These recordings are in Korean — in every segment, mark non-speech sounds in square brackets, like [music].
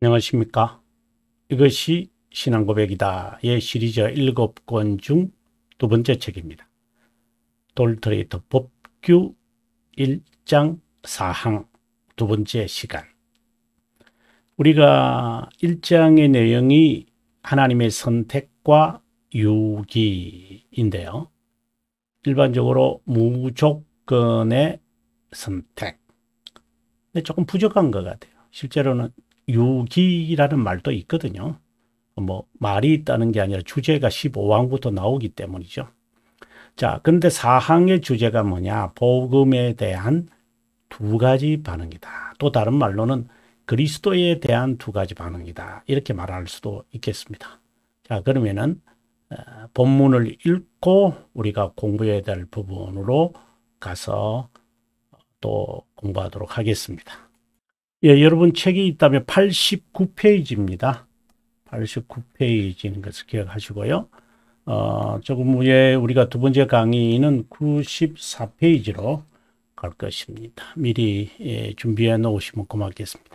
안녕하십니까. 이것이 신앙고백이다의 시리즈 7권 중 두 번째 책입니다. 돌트레이터 법규 1장 4항 두 번째 시간 우리가 1장의 내용이 하나님의 선택과 유기인데요. 일반적으로 무조건의 선택. 근데 조금 부족한 것 같아요. 실제로는 유기라는 말도 있거든요. 뭐 말이 있다는 게 아니라 주제가 15항부터 나오기 때문이죠. 자, 근데 4항의 주제가 뭐냐? 복음에 대한 두 가지 반응이다. 또 다른 말로는 그리스도에 대한 두 가지 반응이다. 이렇게 말할 수도 있겠습니다. 자, 그러면은 어, 본문을 읽고 우리가 공부해야 될 부분으로 가서 또 공부하도록 하겠습니다. 예, 여러분 책이 있다면 89페이지입니다. 89페이지인 것을 기억하시고요. 어, 조금 후에 우리가 두 번째 강의는 94페이지로 갈 것입니다. 미리 예, 준비해 놓으시면 고맙겠습니다.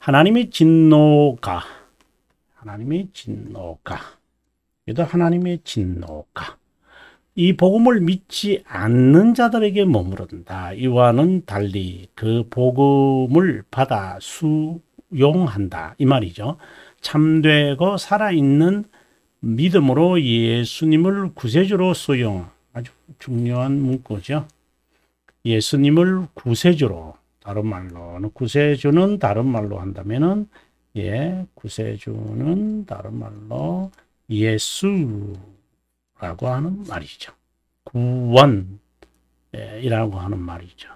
하나님의 진노가 하나님의 진노가 이도 하나님의 진노가 이 복음을 믿지 않는 자들에게 머무른다. 이와는 달리 그 복음을 받아 수용한다. 이 말이죠. 참되고 살아있는 믿음으로 예수님을 구세주로 수용. 아주 중요한 문구죠. 예수님을 구세주로. 다른 말로 구세주는 다른 말로 한다면은 예, 구세주는 다른 말로 예수 라고 하는 말이죠. 구원이라고 예, 하는 말이죠.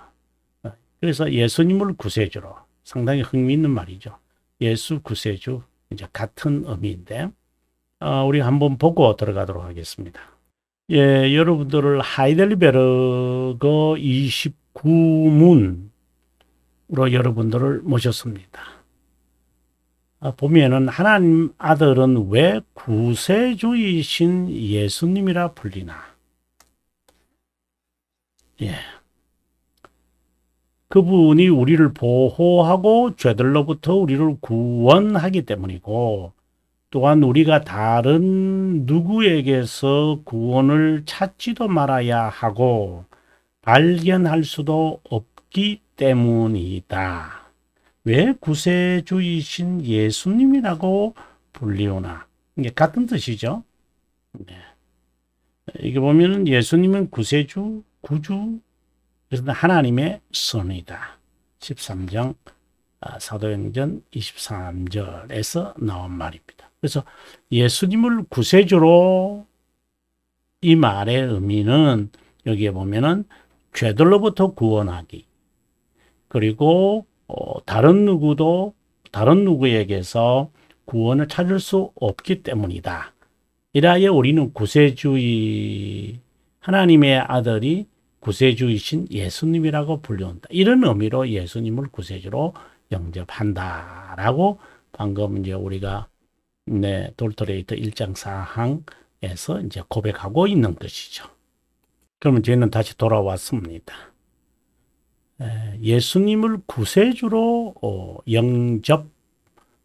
그래서 예수님을 구세주로 상당히 흥미있는 말이죠. 예수 구세주 이제 같은 의미인데 어, 우리 한번 보고 들어가도록 하겠습니다. 예, 여러분들을 하이델베르그 리 29문으로 여러분들을 모셨습니다. 어, 보면은 하나님 아들은 왜 구세주이신 예수님이라 불리나? 예. 그분이 우리를 보호하고 죄들로부터 우리를 구원하기 때문이고 또한 우리가 다른 누구에게서 구원을 찾지도 말아야 하고 발견할 수도 없기 때문이다. 왜 구세주이신 예수님이라고 불리우나 이게 같은 뜻이죠. 네. 이게 보면 예수님은 구세주, 구주, 그래서 하나님의 선이다. 13장 아, 사도행전 23절에서 나온 말입니다. 그래서 예수님을 구세주로 이 말의 의미는 여기에 보면은 죄들로부터 구원하기 그리고 어, 다른 누구도 다른 누구에게서 구원을 찾을 수 없기 때문이다. 이라에 우리는 구세주의 하나님의 아들이 구세주이신 예수님이라고 불리운다. 이런 의미로 예수님을 구세주로 영접한다라고 방금 이제 우리가 네, 돌토레이터 1장 4항에서 이제 고백하고 있는 것이죠. 그러면 저희는 다시 돌아왔습니다. 예수님을 구세주로 어, 영접,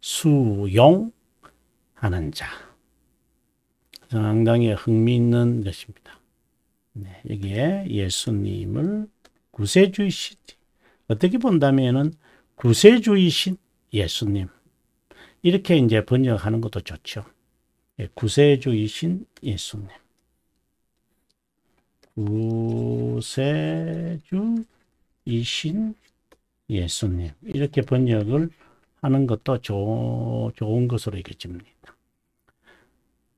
수용하는 자. 상당히 흥미있는 것입니다. 네, 여기에 예수님을 구세주이신, 어떻게 본다면은 구세주이신 예수님. 이렇게 이제 번역하는 것도 좋죠. 예, 구세주이신 예수님. 구세주 이신 예수님 이렇게 번역을 하는 것도 조, 좋은 것으로 여겨집니다.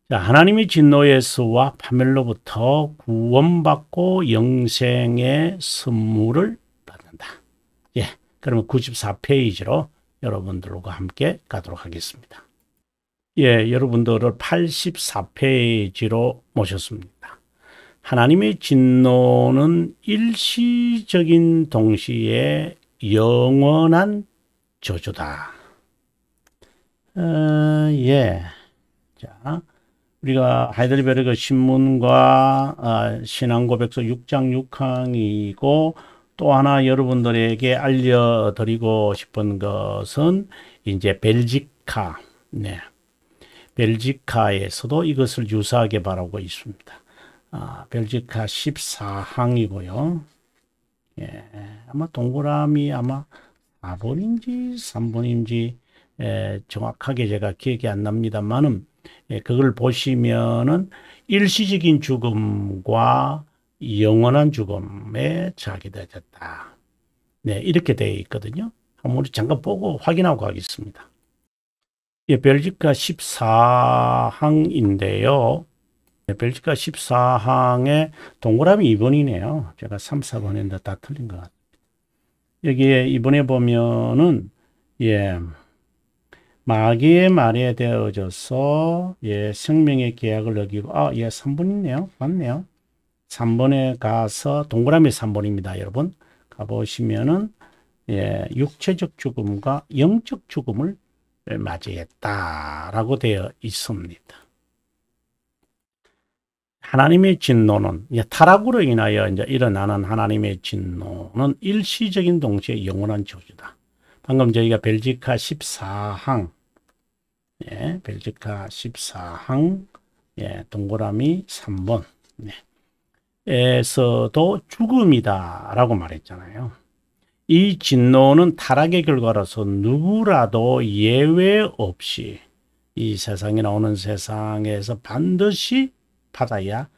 자, 하나님의 진노에서와 파멸로부터 구원받고 영생의 선물을 받는다. 예, 그러면 94페이지로 여러분들과 함께 가도록 하겠습니다. 예, 여러분들을 84페이지로 모셨습니다. 하나님의 진노는 일시적인 동시에 영원한 저주다. 어, 예. 자, 우리가 하이델베르그 신문과 어, 신앙고백서 6장 6항이고 또 하나 여러분들에게 알려드리고 싶은 것은 이제 벨지카, 네. 벨지카에서도 이것을 유사하게 바라고 있습니다. 아, 벨지카 14항이고요. 예, 아마 동그라미 아마 4번인지 3번인지 예, 정확하게 제가 기억이 안 납니다만은 예, 그걸 보시면은 일시적인 죽음과 영원한 죽음에 자기되졌다. 네, 이렇게 되어 있거든요. 한번 우리 잠깐 보고 확인하고 가겠습니다. 예, 벨지카 14항인데요. 네, 벨지카 14항에 동그라미 2번이네요. 제가 3, 4번 했는데 다 틀린 것 같아요. 여기에 이번에 보면은 예 마귀의 말에 되어져서 예 생명의 계약을 어기고 아예 3번이네요. 맞네요. 3번에 가서 동그라미 3번입니다. 여러분 가보시면은 예 육체적 죽음과 영적 죽음을 맞이했다라고 되어 있습니다. 하나님의 진노는 타락으로 인하여 이제 일어나는 하나님의 진노는 일시적인 동시에 영원한 저주다. 방금 저희가 벨지카 14항 예, 벨지카 14항 예, 동그라미 3번 예, 에서도 죽음이다 라고 말했잖아요. 이 진노는 타락의 결과로서 누구라도 예외 없이 이 세상에 나오는 세상에서 반드시 받아야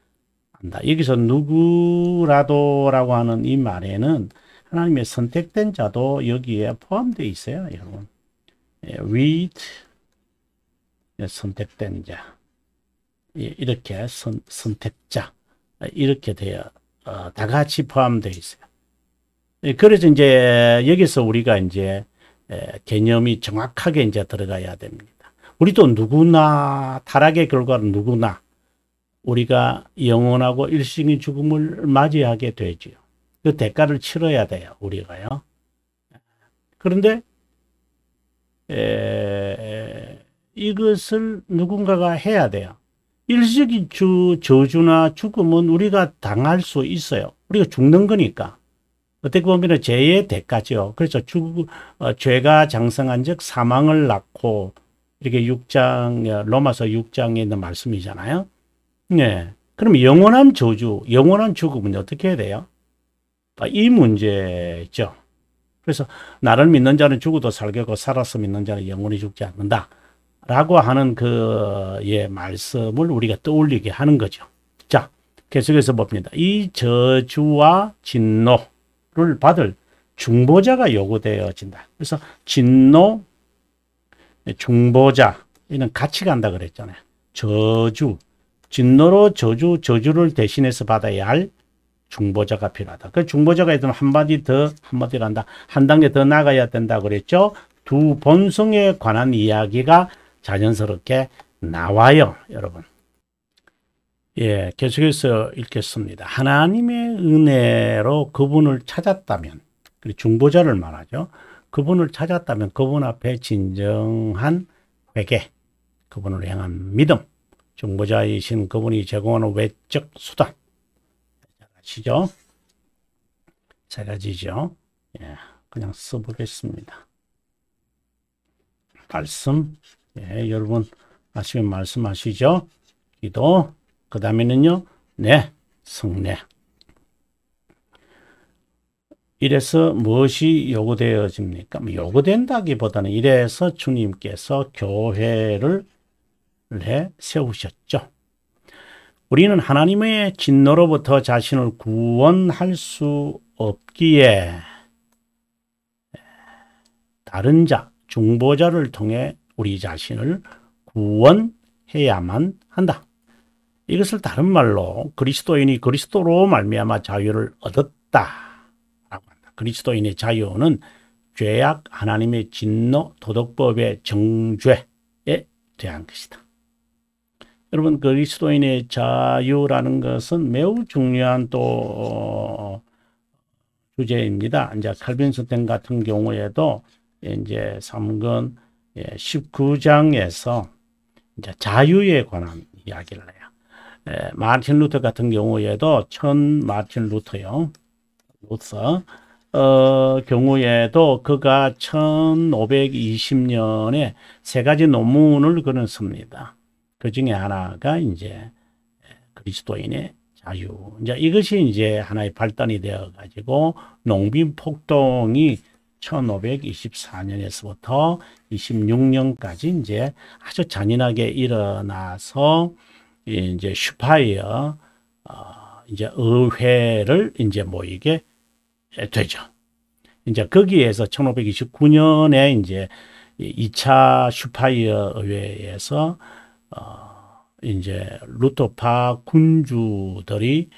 한다. 여기서 누구라도라고 하는 이 말에는 하나님의 선택된 자도 여기에 포함되어 있어요. 여러분. 예, with 예, 선택된 자 예, 이렇게 선, 선택자 이렇게 되어 어, 다 같이 포함되어 있어요. 그래서 이제 여기서 우리가 이제 개념이 정확하게 이제 들어가야 됩니다. 우리도 누구나 타락의 결과는 누구나 우리가 영원하고 일시적인 죽음을 맞이하게 되지그 대가를 치러야 돼요. 우리가요. 그런데 에, 이것을 누군가가 해야 돼요. 일시적 주, 저주나 죽음은 우리가 당할 수 있어요. 우리가 죽는 거니까. 어떻게 보면 죄의 대가죠. 그래서 그 어, 죄가 장성한 즉 사망을 낳고 이렇게 6장, 어, 로마서 6장에 있는 말씀이잖아요. 네. 그럼 영원한 저주, 영원한 죽음은 어떻게 해야 돼요? 아, 이 문제죠. 그래서 나를 믿는 자는 죽어도 살겠고 살아서 믿는 자는 영원히 죽지 않는다. 라고 하는 그의 말씀을 우리가 떠올리게 하는 거죠. 자, 계속해서 봅니다. 이 저주와 진노를 받을 중보자가 요구되어진다. 그래서 진노, 중보자, 이는 같이 간다 그랬잖아요. 저주, 진노로 저주, 저주를 대신해서 받아야 할 중보자가 필요하다. 그 중보자가 있으면 한마디 더, 한마디로 한다. 한 단계 더 나가야 된다 그랬죠? 두 본성에 관한 이야기가 자연스럽게 나와요, 여러분. 예, 계속해서 읽겠습니다. 하나님의 은혜로 그분을 찾았다면, 중보자를 말하죠. 그분을 찾았다면 그분 앞에 진정한 회개, 그분을 향한 믿음, 정보자이신 그분이 제공하는 외적 수단 아시죠? 세 가지죠. 예, 그냥 써보겠습니다. 말씀, 예, 여러분 아시면 말씀하시죠? 기도, 그 다음에는요, 네, 성례. 이래서 무엇이 요구되어집니까? 뭐 요구된다기보다는 이래서 주님께서 교회를 내세우셨죠. 네, 우리는 하나님의 진노로부터 자신을 구원할 수 없기에 다른 자, 중보자를 통해 우리 자신을 구원해야만 한다. 이것을 다른 말로 그리스도인이 그리스도로 말미암아 자유를 얻었다. 그리스도인의 자유는 죄악 하나님의 진노 도덕법의 정죄에 대한 것이다. 여러분 그리스도인의 자유라는 것은 매우 중요한 또 어, 주제입니다. 이제 칼빈 선생 같은 경우에도 이제 3권 19장에서 예, 이제 자유에 관한 이야기를 해요. 에, 예, 마틴 루터 같은 경우에도 천 마틴 루터요. 루터 어, 경우에도 그가 1520년에 세 가지 논문을 그는 씁니다. 그 중에 하나가 이제 그리스도인의 자유. 이제 이것이 이제 하나의 발단이 되어 가지고 농빈 폭동이 1524년에서부터 26년까지 이제 아주 잔인하게 일어나서 이제 슈파이어 어, 이제 의회를 이제 모이게 되죠. 이제 거기에서 1529년에 이제 2차 슈파이어 의회에서 어, 이제 루토파 군주들이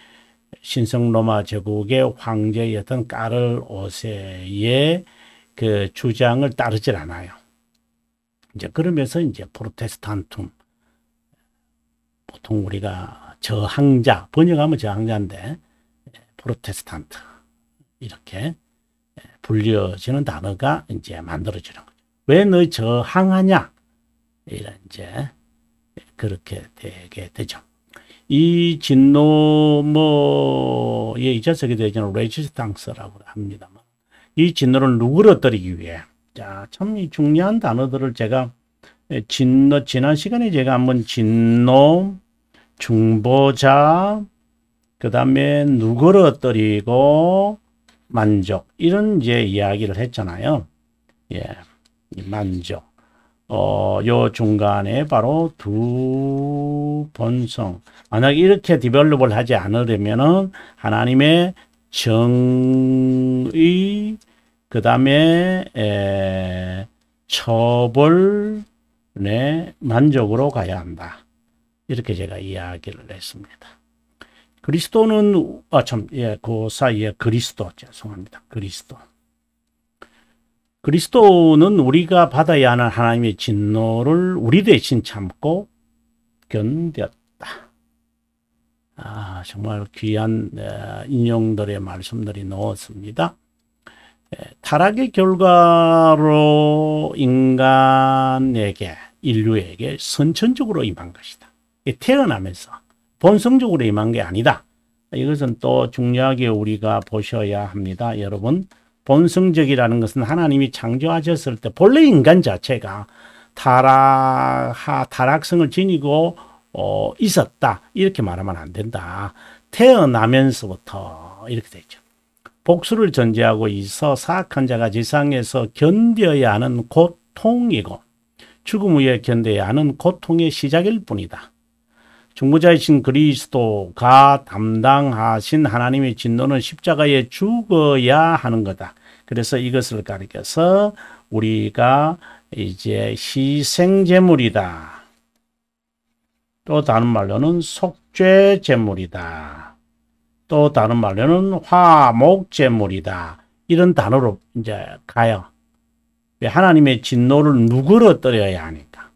신성 로마 제국의 황제였던 까를 오세의그 주장을 따르질 않아요. 이제 그러면서 이제 프로테스탄툼 보통 우리가 저항자 번역하면 저항자인데 프로테스탄트 이렇게 예, 불려지는 단어가 이제 만들어지는 거죠. 왜 너 저항하냐 이런 이제 그렇게 되게 되죠. 이 진노뭐에 이자석에 대해서 레지스탕스라고 합니다만 이 진노를 누그러뜨리기 위해 자참 중요한 단어들을 제가 예, 진노 지난 시간에 제가 한번 진노 중보자 그 다음에 누그러뜨리고 만족 이런 이제 이야기를 했잖아요. 예, 만족. 어, 요 중간에 바로 두 본성. 만약 이렇게 디벨롭을 하지 않으려면은 하나님의 정의, 그 다음에, 처벌, 네, 만족으로 가야 한다. 이렇게 제가 이야기를 했습니다. 그리스도는, 아, 참, 예, 그 사이에 그리스도, 죄송합니다. 그리스도. 그리스도는 우리가 받아야 하는 하나님의 진노를 우리 대신 참고 견뎠다. 아, 정말 귀한 인용들의 말씀들이 넣었습니다. 타락의 결과로 인간에게, 인류에게 선천적으로 임한 것이다. 태어나면서 본성적으로 임한 게 아니다. 이것은 또 중요하게 우리가 보셔야 합니다. 여러분, 본성적이라는 것은 하나님이 창조하셨을 때 본래 인간 자체가 타락, 하, 타락성을 지니고 어, 있었다. 이렇게 말하면 안 된다. 태어나면서부터 이렇게 되죠. 복수를 전제하고 있어 사악한 자가 지상에서 견뎌야 하는 고통이고 죽음 후에 견뎌야 하는 고통의 시작일 뿐이다. 중보자이신 그리스도가 담당하신 하나님의 진노는 십자가에 죽어야 하는 거다. 그래서 이것을 가리켜서 우리가 이제 희생 제물이다. 또 다른 말로는 속죄 제물이다. 또 다른 말로는 화목 제물이다. 이런 단어로 이제 가요. 하나님의 진노를 누그러뜨려야 하니까.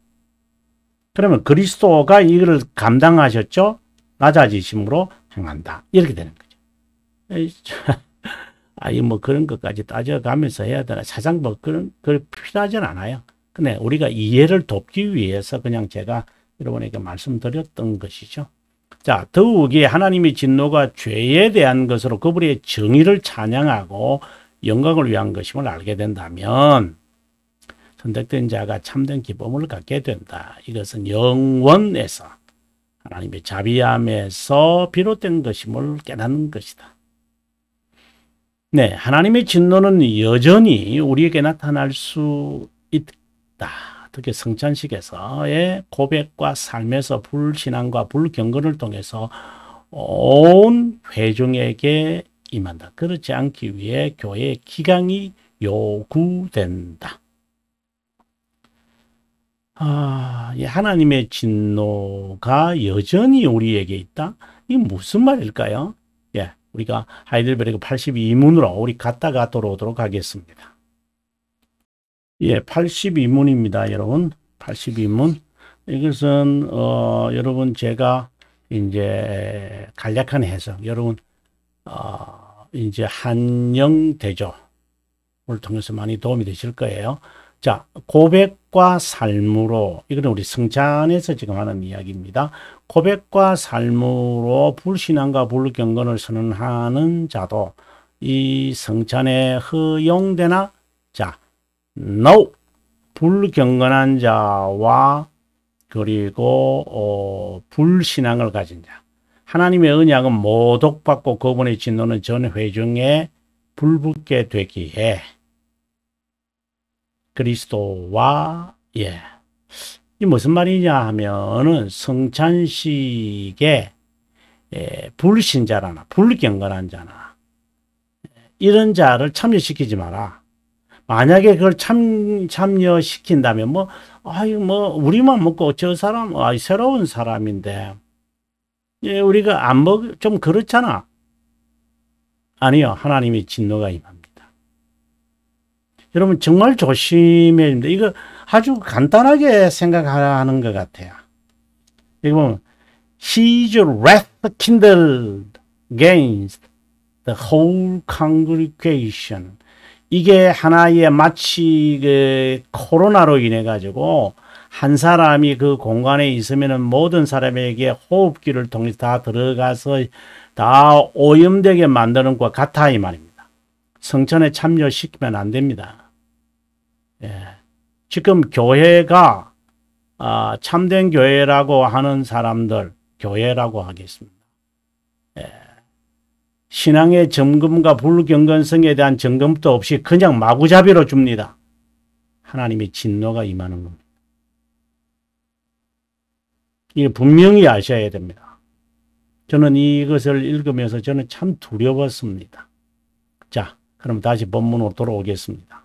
그러면 그리스도가 이거 감당하셨죠? 낮아지심으로 행한다. 이렇게 되는 거죠. 아니 뭐 그런 것까지 따져가면서 해야 되나 사장 뭐 그런 걸 필요하진 않아요. 근데 우리가 이해를 돕기 위해서 그냥 제가 여러분에게 말씀드렸던 것이죠. 자 더욱이 하나님의 진노가 죄에 대한 것으로 그분의 정의를 찬양하고 영광을 위한 것임을 알게 된다면 선택된 자가 참된 기쁨을 갖게 된다. 이것은 영원에서 하나님의 자비함에서 비롯된 것임을 깨닫는 것이다. 네, 하나님의 진노는 여전히 우리에게 나타날 수 있다. 특히 성찬식에서의 고백과 삶에서 불신앙과 불경건을 통해서 온 회중에게 임한다. 그렇지 않기 위해 교회의 기강이 요구된다. 아, 하나님의 진노가 여전히 우리에게 있다? 이 무슨 말일까요? 우리가 하이델베르크 82문으로 우리 갔다가 돌아오도록 하겠습니다. 예, 82문입니다, 여러분. 82문. 이것은 어, 여러분 제가 이제 간략한 해석, 여러분 어, 이제 한영대조를 통해서 많이 도움이 되실 거예요. 자, 고백과 삶으로, 이거는 우리 성찬에서 지금 하는 이야기입니다. 고백과 삶으로 불신앙과 불경건을 선언하는 자도 이 성찬에 허용되나? 자, no! 불경건한 자와 그리고 어, 불신앙을 가진 자. 하나님의 언약은 모독받고 그분의 진노는 전 회중에 불붙게 되기에 그리스도와 예. 이 무슨 말이냐 하면은 성찬식에 예, 불신자라나 불경건한 자나 예, 이런 자를 참여시키지 마라. 만약에 그걸 참, 참여시킨다면 뭐 아유 뭐 우리만 먹고 저 사람 아 새로운 사람인데 예, 우리가 안 먹 좀 그렇잖아. 아니요 하나님의 진노가 임합니다. 여러분 정말 조심해야 됩니다. 이거 아주 간단하게 생각하는 것 같아요. 여기 보면 His wrath kindled against the whole congregation. 이게 하나의 마치 그 코로나로 인해 가지고 한 사람이 그 공간에 있으면 모든 사람에게 호흡기를 통해서 다 들어가서 다 오염되게 만드는 것 같아 이 말입니다. 성천에 참여시키면 안 됩니다. 예. 지금 교회가 아, 참된 교회라고 하는 사람들 교회라고 하겠습니다. 예. 신앙의 점검과 불경건성에 대한 점검도 없이 그냥 마구잡이로 줍니다. 하나님의 진노가 임하는 겁니다. 이게 분명히 아셔야 됩니다. 저는 이것을 읽으면서 저는 참 두려웠습니다. 자, 그럼 다시 본문으로 돌아오겠습니다.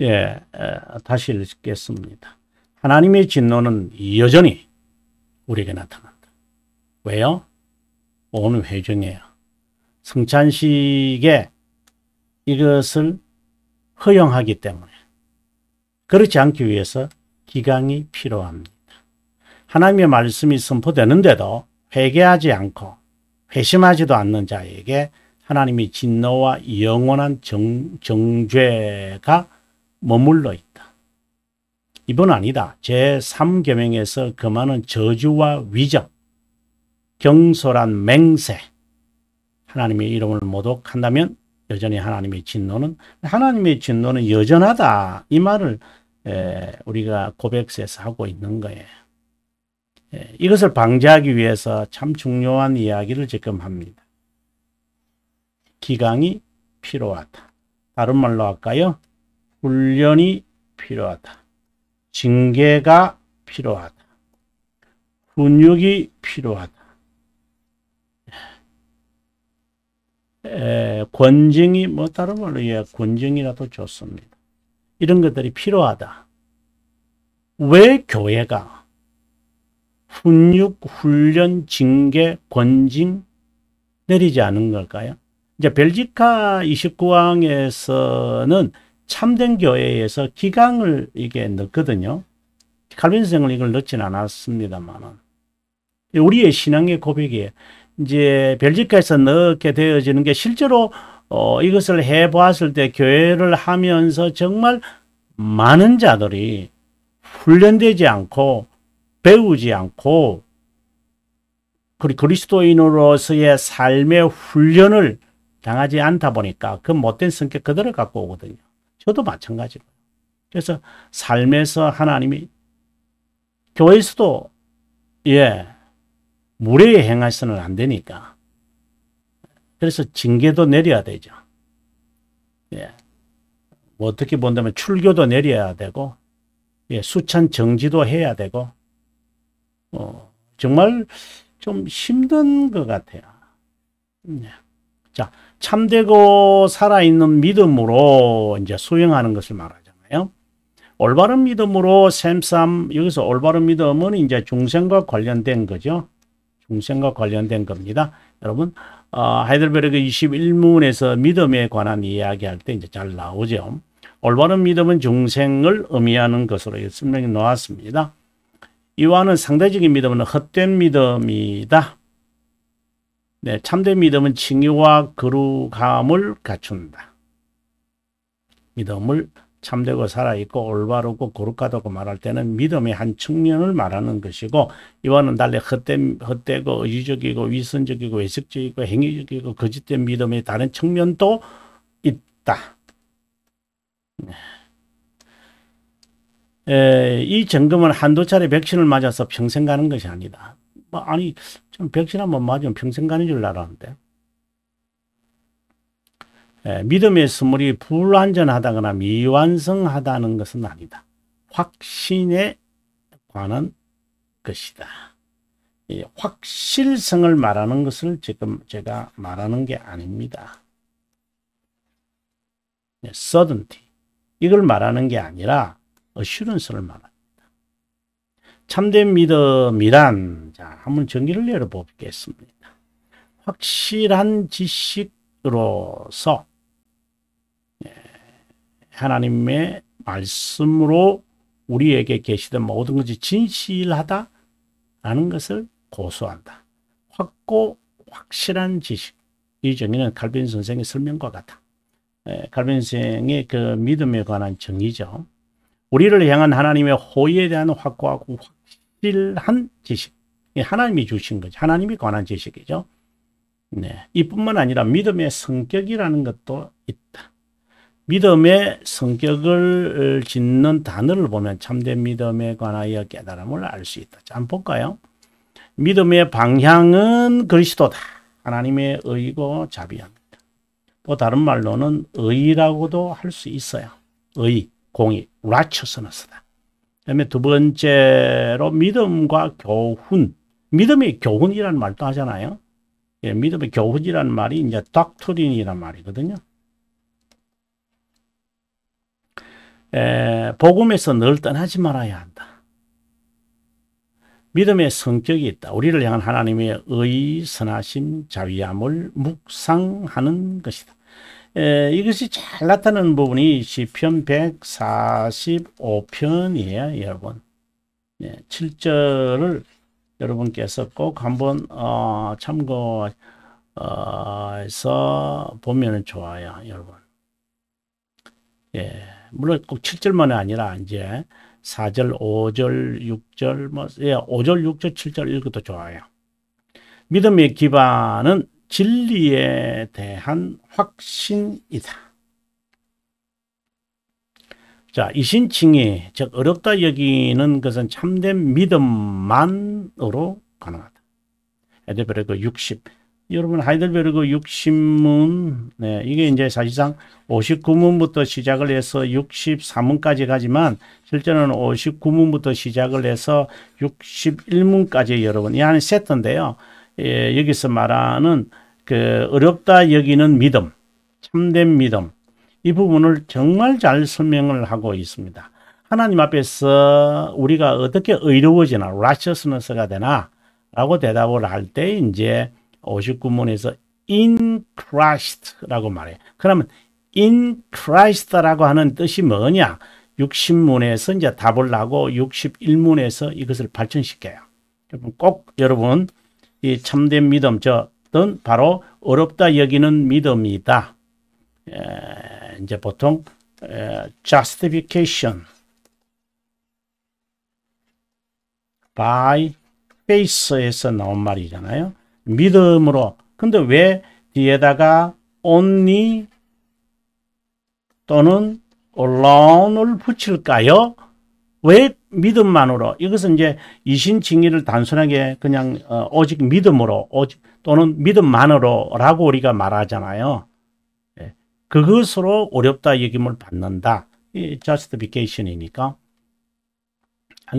예, 어, 다시 읽겠습니다. 하나님의 진노는 여전히 우리에게 나타난다. 왜요? 온 회중이에요. 성찬식에 이것을 허용하기 때문에 그렇지 않기 위해서 기강이 필요합니다. 하나님의 말씀이 선포되는데도 회개하지 않고 회심하지도 않는 자에게 하나님이 진노와 영원한 정, 정죄가 머물러 있다. 이번 아니다. 제3계명에서 금하는 저주와 위정, 경솔한 맹세, 하나님의 이름을 모독한다면 여전히 하나님의 진노는 하나님의 진노는 여전하다. 이 말을 에, 우리가 고백에서 하고 있는 거예요. 에, 이것을 방지하기 위해서 참 중요한 이야기를 지금 합니다. 기강이 필요하다. 다른 말로 할까요? 훈련이 필요하다. 징계가 필요하다. 훈육이 필요하다. 에, 권징이 뭐 다른 말로 예, 권징이라도 좋습니다. 이런 것들이 필요하다. 왜 교회가 훈육, 훈련, 징계, 권징 내리지 않은 걸까요? 이제 벨지카 29항에서는 참된 교회에서 기강을 이게 넣거든요. 칼빈생은 이걸 넣진 않았습니다만 우리의 신앙의 고백이 이제 벨지카에서 넣게 되어지는 게 실제로 어, 이것을 해보았을 때 교회를 하면서 정말 많은 자들이 훈련되지 않고 배우지 않고 그리스도인으로서의 삶의 훈련을 당하지 않다 보니까 그 못된 성격 그대로 갖고 오거든요. 저도 마찬가지고요. 그래서 삶에서 하나님이 교회에서도 예 무례히 행하서는 안 되니까 그래서 징계도 내려야 되죠. 예. 뭐 어떻게 본다면 출교도 내려야 되고 예, 수찬 정지도 해야 되고 어, 정말 좀 힘든 것 같아요. 예. 자, 참되고 살아있는 믿음으로 이제 수행하는 것을 말하잖아요. 올바른 믿음으로 샘삼 여기서 올바른 믿음은 이제 중생과 관련된 거죠. 중생과 관련된 겁니다. 여러분 어, 하이델베르그 21문에서 믿음에 관한 이야기할 때 이제 잘 나오죠. 올바른 믿음은 중생을 의미하는 것으로 설명해 놓았습니다. 이와는 상대적인 믿음은 헛된 믿음이다. 네, 참된 믿음은 칭의와 거룩함을 갖춘다. 믿음을 참되고 살아있고 올바르고 거룩하다고 말할 때는 믿음의 한 측면을 말하는 것이고 이와는 달리 헛된, 헛되고 의지적이고 위선적이고 외식적이고 행위적이고 거짓된 믿음의 다른 측면도 있다. 네. 에, 이 점검은 한두 차례 백신을 맞아서 평생 가는 것이 아니다. 뭐, 아니 참 백신 한번 맞으면 평생 가는 줄 알았는데. 예, 믿음의 선물이 불완전하다거나 미완성하다는 것은 아니다. 확신에 관한 것이다. 예, 확실성을 말하는 것을 지금 제가 말하는 게 아닙니다. 예, certainty. 이걸 말하는 게 아니라 assurance를 말합니다. 참된 믿음이란 자, 한번 정의를 내려보겠습니다. 확실한 지식으로서 예, 하나님의 말씀으로 우리에게 계시던 모든 것이 진실하다라는 것을 고수한다. 확고 확실한 지식. 이 정의는 칼빈 선생의 설명과 같다. 예, 칼빈 선생의 그 믿음에 관한 정의죠. 우리를 향한 하나님의 호의에 대한 확고하고 확 실한 지식. 하나님이 주신 거죠. 하나님이 관한 지식이죠. 네. 이뿐만 아니라 믿음의 성격이라는 것도 있다. 믿음의 성격을 짓는 단어를 보면 참된 믿음에 관하여 깨달음을 알 수 있다. 자, 한번 볼까요? 믿음의 방향은 그리스도다. 하나님의 의고 자비합니다. 또 다른 말로는 의라고도 할 수 있어요. 의, 공의, righteousness다. 그다음에 두 번째로 믿음과 교훈. 믿음의 교훈이라는 말도 하잖아요. 예, 믿음의 교훈이라는 말이 이제 닥터린이란 말이거든요. 에, 복음에서 늘 떠나지 말아야 한다. 믿음의 성격이 있다. 우리를 향한 하나님의 의, 선하심, 자위함을 묵상하는 것이다. 에, 예, 이것이 잘 나타나는 부분이 시편 145편이에요, 여러분. 예, 7절을 여러분께서 꼭 한번 어, 참고해서 보면 좋아요, 여러분. 예, 물론 꼭 7절만이 아니라 이제 4절, 5절, 6절, 뭐, 예, 5절, 6절, 7절 읽어도 좋아요. 믿음의 기반은 진리에 대한 확신이다. 자, 이신칭이 즉 어렵다 여기는 것은 참된 믿음만으로 가능하다. 하델베르그 60. 여러분 하이델베르그 60문 네, 이게 이제 사실상 59문부터 시작을 해서 63문까지 가지만 실제는 59문부터 시작을 해서 61문까지 여러분 이 안에 세트인데요. 예, 여기서 말하는 그 어렵다 여기는 믿음, 참된 믿음 이 부분을 정말 잘 설명을 하고 있습니다. 하나님 앞에서 우리가 어떻게 의로워지나, righteousness가 되나 라고 대답을 할 때 이제 59문에서 in Christ라고 말해 그러면 in Christ라고 하는 뜻이 뭐냐? 60문에서 이제 답을 하고 61문에서 이것을 발전시켜요. 꼭 여러분 이 참된 믿음, 저는 바로 어렵다 여기는 믿음이다. 에, 예, 이제 보통 에, 예, justification by faith에서 나온 말이잖아요. 믿음으로. 근데 왜 뒤에다가 only 또는 alone을 붙일까요? 왜 믿음만으로 이것은 이제 이신칭의를 단순하게 그냥 어, 오직 믿음으로 오직, 또는 믿음만으로라고 우리가 말하잖아요. 예. 그것으로 어렵다 여김을 받는다. 이 justification이니까.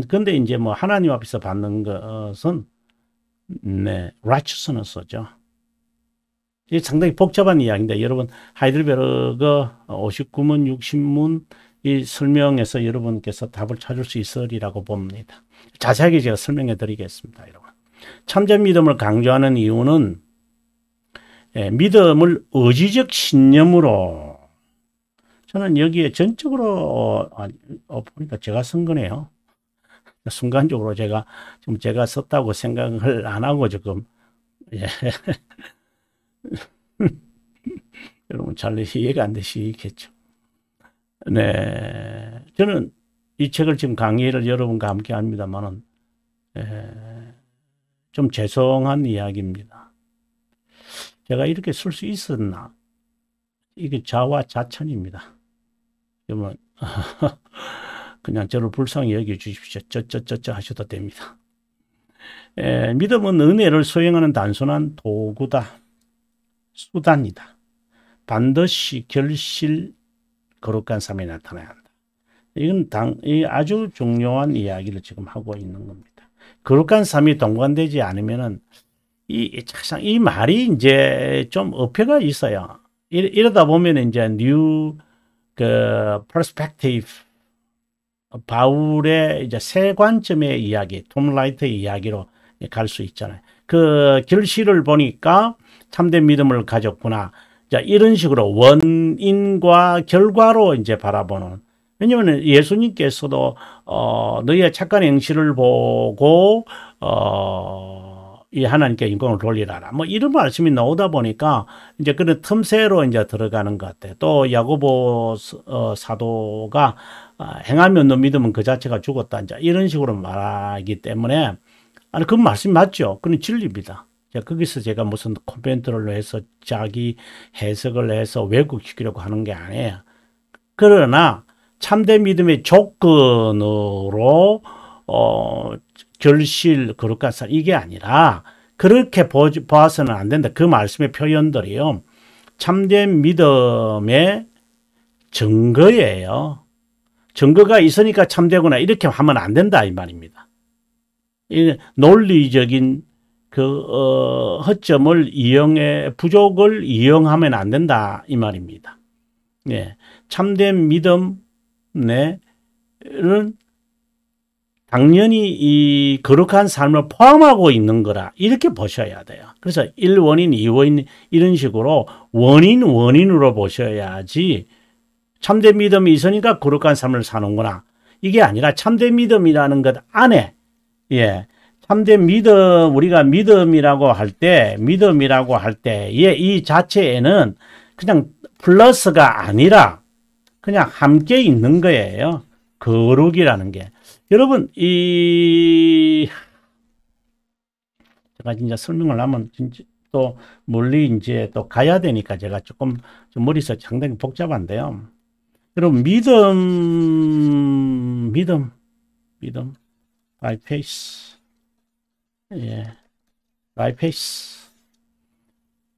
근데 이제 뭐 하나님 앞에서 받는 것은 네, righteousness죠. 이 상당히 복잡한 이야기인데 여러분 하이델베르그 59문 60문 이 설명에서 여러분께서 답을 찾을 수 있으리라고 봅니다. 자세하게 제가 설명해 드리겠습니다. 여러분. 참된 믿음을 강조하는 이유는 예, 믿음을 의지적 신념으로 저는 여기에 전적으로 아, 어, 보니까 제가 쓴 거네요. 순간적으로 제가 지 제가 썼다고 생각을 안 하고 지금 예. [laughs] 여러분 잘 이해가 안 되시겠죠. 네. 저는 이 책을 지금 강의를 여러분과 함께 합니다만은, 예, 좀 죄송한 이야기입니다. 제가 이렇게 쓸 수 있었나? 이게 자화자찬입니다. 여러분, [laughs] 그냥 저를 불쌍히 여겨 주십시오. 쩌쩌쩌쩌 하셔도 됩니다. 에, 예, 믿음은 은혜를 소행하는 단순한 도구다. 수단이다. 반드시 결실 거룩한 삶이 나타나야 한다. 이건 당, 이 아주 중요한 이야기를 지금 하고 있는 겁니다. 거룩한 삶이 동반되지 않으면은 이, 참, 이 말이 이제 좀 어폐가 있어요. 이러, 다 보면 이제 뉴, 그, 퍼스펙티브, 바울의 이제 세 관점의 이야기, 톰 라이트의 이야기로 갈 수 있잖아요. 그 결실을 보니까 참된 믿음을 가졌구나. 자, 이런 식으로 원인과 결과로 이제 바라보는 왜냐하면 예수님께서도 어, 너희의 착한 행실을 보고 어, 이 하나님께 인공을 돌리라라. 뭐 이런 말씀이 나오다 보니까 이제 그런 틈새로 이제 들어가는 것 같아요. 또 야고보 어, 사도가 어, 행하면 너 믿으면 그 자체가 죽었다. 이제 이런 식으로 말하기 때문에 아니 그 말씀 맞죠. 그건 진리입니다. 자, 거기서 제가 무슨 코벤트를 해서 자기 해석을 해서 왜곡시키려고 하는 게 아니에요. 그러나 참된 믿음의 조건으로 어, 결실 그릇가살 이게 아니라 그렇게 보 보아서는 안 된다. 그 말씀의 표현들이요. 참된 믿음의 증거예요. 증거가 있으니까 참되구나 이렇게 하면 안 된다 이 말입니다. 이 논리적인 그 어, 허점을 이용해 부족을 이용하면 안 된다 이 말입니다. 예, 참된 믿음 내는 당연히 이 거룩한 삶을 포함하고 있는 거라 이렇게 보셔야 돼요. 그래서 1원인, 2원인 이런 식으로 원인 원인으로 보셔야지 참된 믿음이 있으니까 거룩한 삶을 사는구나. 이게 아니라 참된 믿음이라는 것 안에 예 참대 믿음 우리가 믿음이라고 할 때 믿음이라고 할 때이 이 자체에는 그냥 플러스가 아니라 그냥 함께 있는 거예요. 거룩이라는 게 여러분 이 제가 진짜 설명을 하면 진짜 또 멀리 이제 또 가야 되니까 제가 조금 머릿속 상당히 복잡한데요. 여러분 믿음 믿음 믿음 by face 예, 마이페이스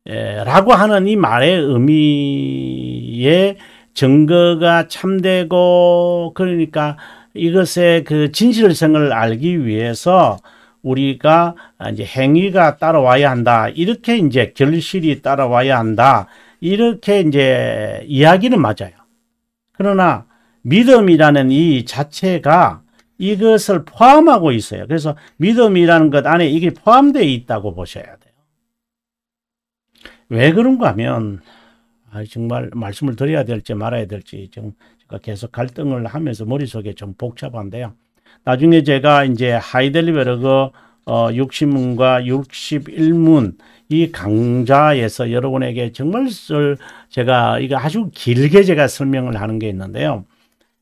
예, 라고 하는 이 말의 의미에 증거가 참되고 그러니까 이것의 그 진실성을 알기 위해서 우리가 이제 행위가 따라와야 한다. 이렇게 이제 결실이 따라와야 한다. 이렇게 이제 이야기는 맞아요. 그러나 믿음이라는 이 자체가 이것을 포함하고 있어요. 그래서 믿음이라는 것 안에 이게 포함되어 있다고 보셔야 돼요. 왜 그런가 하면 아, 정말 말씀을 드려야 될지 말아야 될지 지금 계속 갈등을 하면서 머릿속에 좀 복잡한데요. 나중에 제가 이제 하이델리베르그 60문과 어, 61문 이 강좌에서 여러분에게 정말 쓸 제가 이거 아주 길게 제가 설명을 하는 게 있는데요.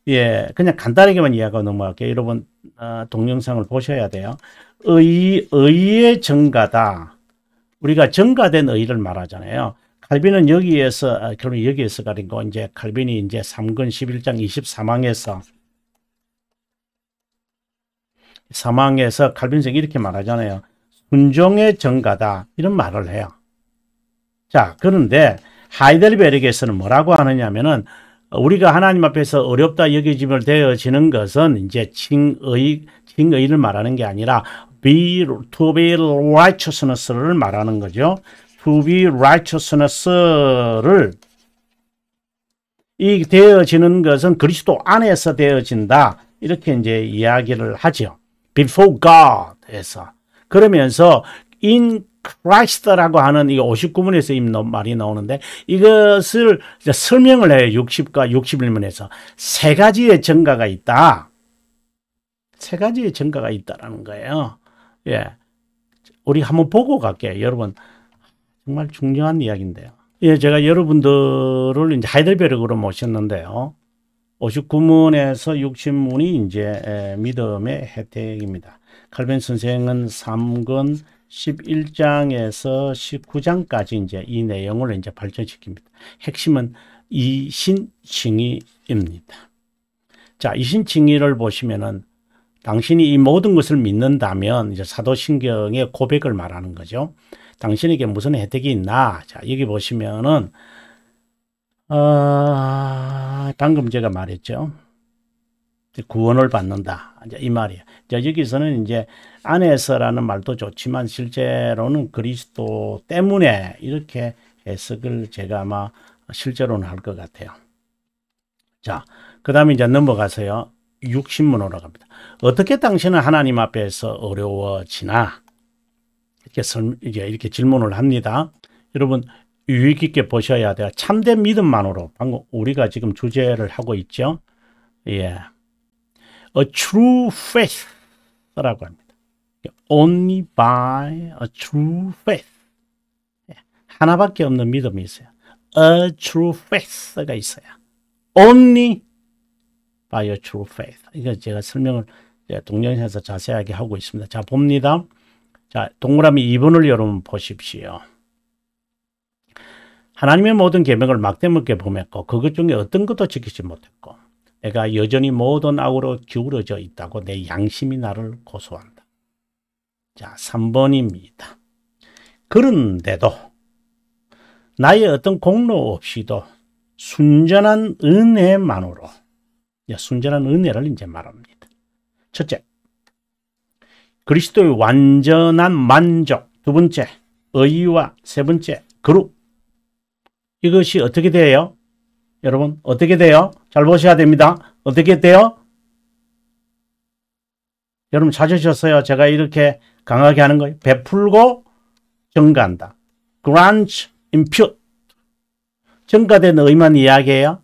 예, 그냥 간단하게만 이해하고 넘어갈게요. 여러분 어, 동영상을 보셔야 돼요. 의, 의의 증가다. 우리가 증가된 의를 말하잖아요. 칼빈은 여기에서 아, 결국 여기에서 가린 거 이제 칼빈이 이제 3권 11장 23항에서 사망에서 칼빈생이 렇게 말하잖아요. 순종의 정가다 이런 말을 해요. 자 그런데 하이델베르에서는 뭐라고 하느냐면은 어, 우리가 하나님 앞에서 어렵다 여겨짐을 되어지는 것은 이제 칭의, 칭의를 말하는 게 아니라 be, to be righteousness를 말하는 거죠. to be righteousness를 이 되어지는 것은 그리스도 안에서 되어진다. 이렇게 이제 이야기를 하죠. before God에서. 그러면서 in Christ라고 하는 이 59문에 쓰인 말이 나오는데 이것을 설명을 해요. 60과 61문에서 세 가지의 증가가 있다. 세 가지의 증가가 있다라는 거예요. 예. 우리 한번 보고 갈게요. 여러분 정말 중요한 이야기인데요. 예, 제가 여러분들을 이제 하이델베르크로 모셨는데요. 59문에서 60문이 이제 믿음의 혜택입니다. 칼빈 선생은 3권 11장에서 19장까지 이제 이 내용을 이제 발전시킵니다. 핵심은 이신칭의입니다. 자, 이신칭의를 보시면은 당신이 이 모든 것을 믿는다면 이제 사도신경의 고백을 말하는 거죠. 당신에게 무슨 혜택이 있나? 자, 여기 보시면은 어, 방금 제가 말했죠. 구원을 받는다. 이제 이 말이에요. 이제 여기서는 이제 안에서라는 말도 좋지만 실제로는 그리스도 때문에 이렇게 해석을 제가 아마 실제로는 할 것 같아요. 자, 그 다음에 이제 넘어가서요. 60문으로 갑니다. 어떻게 당신은 하나님 앞에서 어려워지나? 이렇게 설, 이제 이렇게 질문을 합니다. 여러분, 유의 깊게 보셔야 돼요. 참된 믿음만으로. 방금 우리가 지금 주제를 하고 있죠? 예. a true faith라고 합니다. only by a true faith. 예, 하나밖에 없는 믿음이 있어요. a true faith가 있어요. only by a true faith. 이거 제가 설명을 동영상에서 자세하게 하고 있습니다. 자, 봅니다. 자, 동그라미 2번을 여러분 보십시오. 하나님의 모든 계명을 막대먹게 범했고 그것 중에 어떤 것도 지키지 못했고 내가 여전히 모든 악으로 기울어져 있다고 내 양심이 나를 고소한다. 자, 3번입니다. 그런데도 나의 어떤 공로 없이도 순전한 은혜만으로 예, 순전한 은혜를 이제 말합니다. 첫째, 그리스도의 완전한 만족. 두 번째, 의와 세 번째, 그룹. 이것이 어떻게 돼요? 여러분, 어떻게 돼요? 잘 보셔야 됩니다. 어떻게 돼요? 여러분 찾으셨어요? 제가 이렇게 강하게 하는 거예요. 베풀고 증가한다. grant, impute. 증가된 의만 이야기예요?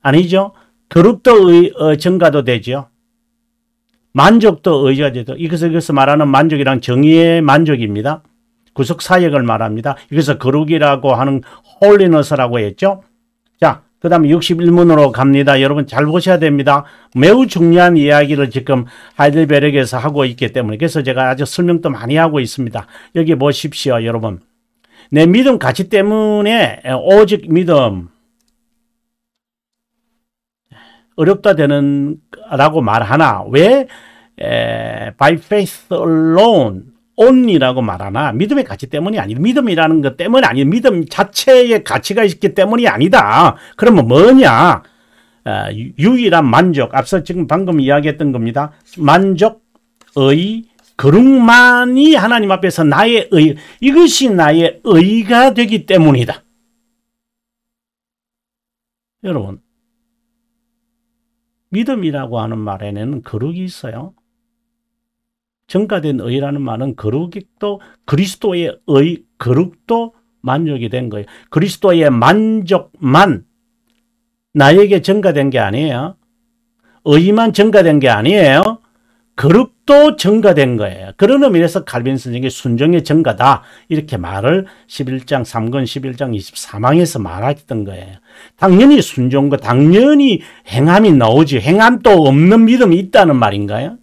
아니죠. 그룹도 의, 어, 증가도 되죠. 만족도 의지가 되죠. 이것을 여기서 말하는 만족이란 정의의 만족입니다. 구속 사역을 말합니다. 이것을 거룩이라고 하는 홀리너스라고 했죠. 자, 그 다음에 61문으로 갑니다. 여러분 잘 보셔야 됩니다. 매우 중요한 이야기를 지금 하이델베르크에서 하고 있기 때문에 그래서 제가 아주 설명도 많이 하고 있습니다. 여기 보십시오 여러분. 내 믿음 가치 때문에 오직 믿음 어렵다 되는 라고 말하나 왜 에, by faith alone 온이라고 말하나 믿음의 가치 때문이 아니다. 믿음이라는 것 때문이 아니다. 믿음 자체의 가치가 있기 때문이 아니다. 그러면 뭐냐? 아, 유일한 만족. 앞서 지금 방금 이야기했던 겁니다. 만족의 그룹만이 하나님 앞에서 나의 의, 이것이 나의 의가 되기 때문이다. 여러분, 믿음이라고 하는 말에는 그룩이 있어요. 정가된 의라는 말은 거룩도 그리스도의 의, 거룩도 만족이 된 거예요. 그리스도의 만족만 나에게 증가된 게 아니에요. 의만 증가된 게 아니에요. 거룩도 증가된 거예요. 그런 의미에서 칼빈 선생이 순종의 증가다 이렇게 말을 11장 3권 11장 23항에서 말했던 거예요. 당연히 순종과 당연히 행함이 나오지 행함도 없는 믿음이 있다는 말인가요?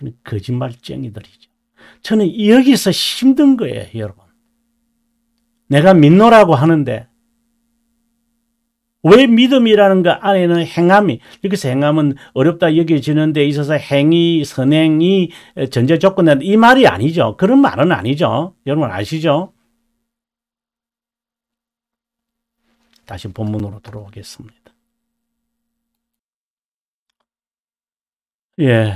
그냥 거짓말쟁이들이죠. 저는 여기서 힘든 거예요, 여러분. 내가 믿노라고 하는데 왜 믿음이라는 거 안에는 행함이 여기서 행함은 어렵다 여겨지는 데 있어서 행위, 선행이 전제 조건은 이 말이 아니죠. 그런 말은 아니죠. 여러분 아시죠? 다시 본문으로 돌아오겠습니다. 예.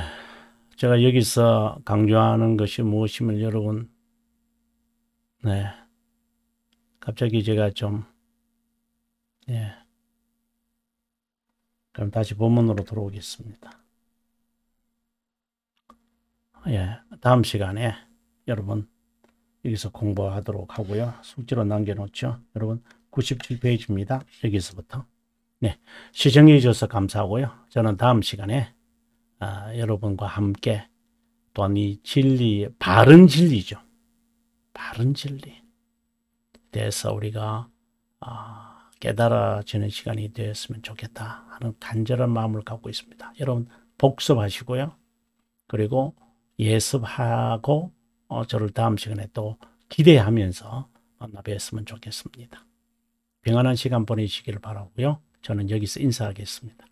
제가 여기서 강조하는 것이 무엇이면 여러분 네 갑자기 제가 좀 예. 그럼 다시 본문으로 들어오겠습니다. 예, 다음 시간에 여러분 여기서 공부하도록 하고요. 숙제로 남겨놓죠. 여러분 97페이지입니다. 여기서부터. 네, 시청해 주셔서 감사하고요. 저는 다음 시간에 아, 여러분과 함께 또한 이 진리, 바른 진리죠. 바른 진리. 대해서 우리가 아, 깨달아지는 시간이 되었으면 좋겠다 하는 간절한 마음을 갖고 있습니다. 여러분 복습하시고요. 그리고 예습하고 어, 저를 다음 시간에 또 기대하면서 만나 뵀으면 좋겠습니다. 평안한 시간 보내시기 바라고요. 저는 여기서 인사하겠습니다.